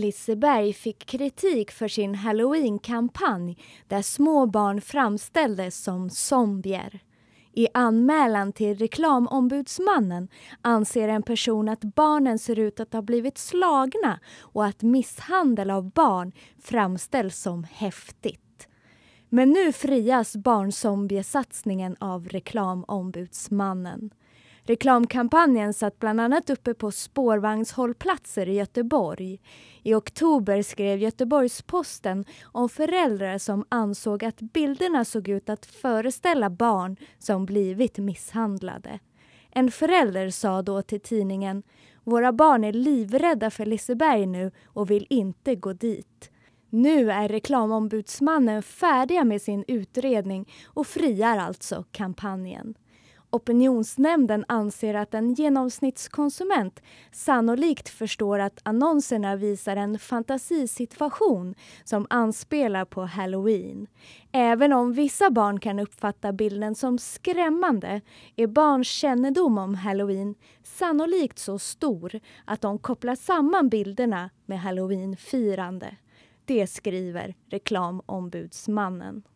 Liseberg fick kritik för sin halloweenkampanj där små barn framställdes som zombier. I anmälan till Reklamombudsmannen anser en person att barnen ser ut att ha blivit slagna och att misshandel av barn framställs som häftigt. Men nu frias barnzombiesatsningen av Reklamombudsmannen. Reklamkampanjen satt bland annat uppe på spårvagnshållplatser i Göteborg. I oktober skrev Göteborgs-Posten om föräldrar som ansåg att bilderna såg ut att föreställa barn som blivit misshandlade. En förälder sa då till tidningen “Våra barn är livrädda för Liseberg nu och vill inte gå dit”. Nu är Reklamombudsmannen färdiga med sin utredning och friar alltså kampanjen. Opinionsnämnden anser att en genomsnittskonsument sannolikt förstår att annonserna visar en fantasisituation som anspelar på halloween. Även om vissa barn kan uppfatta bilden som skrämmande är barns kännedom om halloween sannolikt så stor att de kopplar samman bilderna med halloweenfirande. Det skriver Reklamombudsmannen.